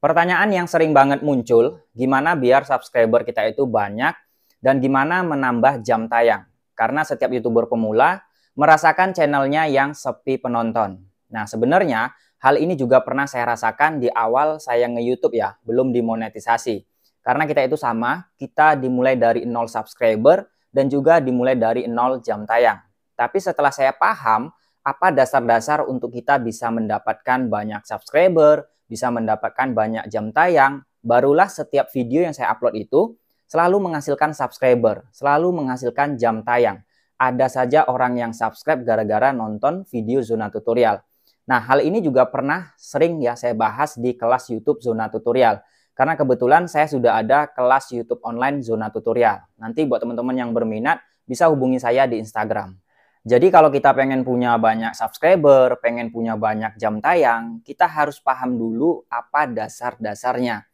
Pertanyaan yang sering banget muncul, gimana biar subscriber kita itu banyak dan gimana menambah jam tayang? Karena setiap YouTuber pemula merasakan channelnya yang sepi penonton. Nah, sebenarnya hal ini juga pernah saya rasakan di awal saya nge-YouTube ya, belum dimonetisasi. Karena kita itu sama, kita dimulai dari 0 subscriber dan juga dimulai dari 0 jam tayang. Tapi setelah saya paham apa dasar-dasar untuk kita bisa mendapatkan banyak subscriber, bisa mendapatkan banyak jam tayang, barulah setiap video yang saya upload itu selalu menghasilkan subscriber, selalu menghasilkan jam tayang. Ada saja orang yang subscribe gara-gara nonton video zona tutorial. Nah, hal ini juga pernah sering ya saya bahas di kelas YouTube zona tutorial. Karena kebetulan saya sudah ada kelas YouTube online zona tutorial. Nanti buat teman-teman yang berminat bisa hubungi saya di Instagram. Jadi kalau kita pengen punya banyak subscriber, pengen punya banyak jam tayang, kita harus paham dulu apa dasar-dasarnya.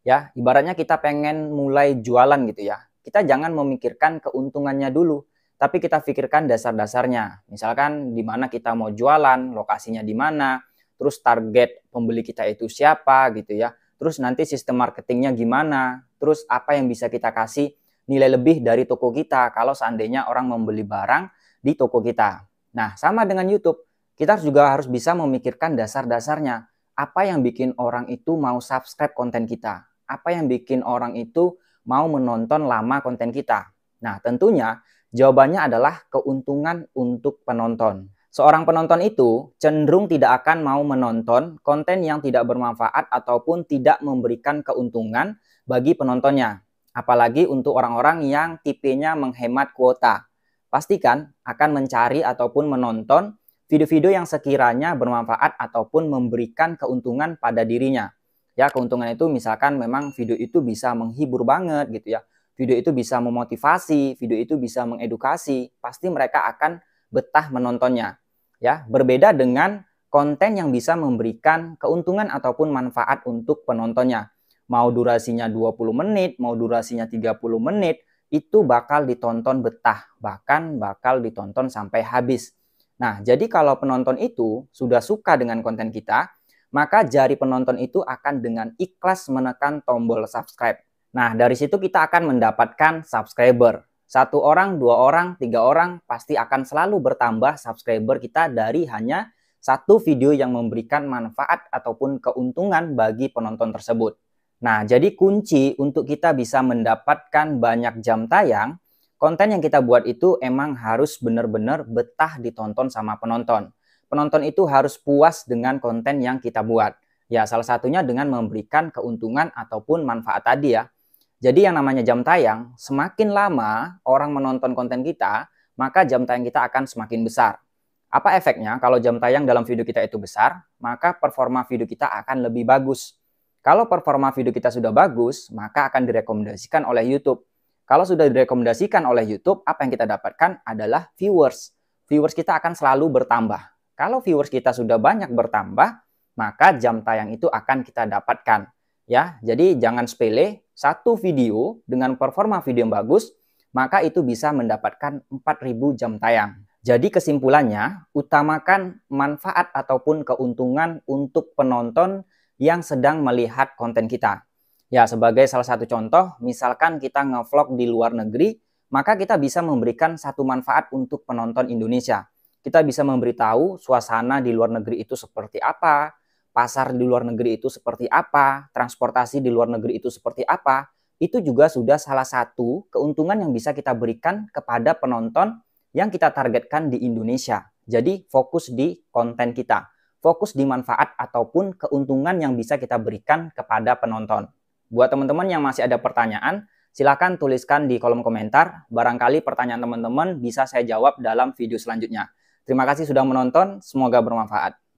Ya, ibaratnya kita pengen mulai jualan gitu ya. Kita jangan memikirkan keuntungannya dulu, tapi kita pikirkan dasar-dasarnya. Misalkan di mana kita mau jualan, lokasinya di mana, terus target pembeli kita itu siapa gitu ya. Terus nanti sistem marketingnya gimana, terus apa yang bisa kita kasih nilai lebih dari toko kita kalau seandainya orang membeli barang di toko kita. Nah, sama dengan YouTube, kita juga harus bisa memikirkan dasar-dasarnya. Apa yang bikin orang itu mau subscribe konten kita? Apa yang bikin orang itu mau menonton lama konten kita? Nah, tentunya jawabannya adalah keuntungan untuk penonton. Seorang penonton itu cenderung tidak akan mau menonton konten yang tidak bermanfaat ataupun tidak memberikan keuntungan bagi penontonnya. Apalagi untuk orang-orang yang tipenya menghemat kuota pastikan akan mencari ataupun menonton video-video yang sekiranya bermanfaat ataupun memberikan keuntungan pada dirinya. Ya, keuntungan itu misalkan memang video itu bisa menghibur banget gitu ya. Video itu bisa memotivasi, video itu bisa mengedukasi, pasti mereka akan betah menontonnya. Ya, berbeda dengan konten yang bisa memberikan keuntungan ataupun manfaat untuk penontonnya. Mau durasinya 20 menit, mau durasinya 30 menit, itu bakal ditonton betah, bahkan bakal ditonton sampai habis. Nah, jadi kalau penonton itu sudah suka dengan konten kita, maka jari penonton itu akan dengan ikhlas menekan tombol subscribe. Nah, dari situ kita akan mendapatkan subscriber. Satu orang, dua orang, tiga orang pasti akan selalu bertambah subscriber kita dari hanya satu video yang memberikan manfaat ataupun keuntungan bagi penonton tersebut. Nah, jadi kunci untuk kita bisa mendapatkan banyak jam tayang, konten yang kita buat itu emang harus benar-benar betah ditonton sama penonton. Penonton itu harus puas dengan konten yang kita buat. Ya, salah satunya dengan memberikan keuntungan ataupun manfaat tadi ya. Jadi yang namanya jam tayang, semakin lama orang menonton konten kita, maka jam tayang kita akan semakin besar. Apa efeknya? Kalau jam tayang dalam video kita itu besar, maka performa video kita akan lebih bagus kalau performa video kita sudah bagus, maka akan direkomendasikan oleh YouTube. Kalau sudah direkomendasikan oleh YouTube, apa yang kita dapatkan adalah viewers. Viewers kita akan selalu bertambah. Kalau viewers kita sudah banyak bertambah, maka jam tayang itu akan kita dapatkan. Ya, jadi jangan sepele satu video dengan performa video yang bagus, maka itu bisa mendapatkan 4000 jam tayang. Jadi kesimpulannya, utamakan manfaat ataupun keuntungan untuk penonton yang sedang melihat konten kita. Ya, sebagai salah satu contoh, misalkan kita ngevlog di luar negeri, maka kita bisa memberikan satu manfaat untuk penonton Indonesia. Kita bisa memberitahu suasana di luar negeri itu seperti apa, pasar di luar negeri itu seperti apa, transportasi di luar negeri itu seperti apa. Itu juga sudah salah satu keuntungan yang bisa kita berikan kepada penonton yang kita targetkan di Indonesia. Jadi fokus di konten kita fokus di manfaat ataupun keuntungan yang bisa kita berikan kepada penonton. Buat teman-teman yang masih ada pertanyaan, silakan tuliskan di kolom komentar. Barangkali pertanyaan teman-teman bisa saya jawab dalam video selanjutnya. Terima kasih sudah menonton, semoga bermanfaat.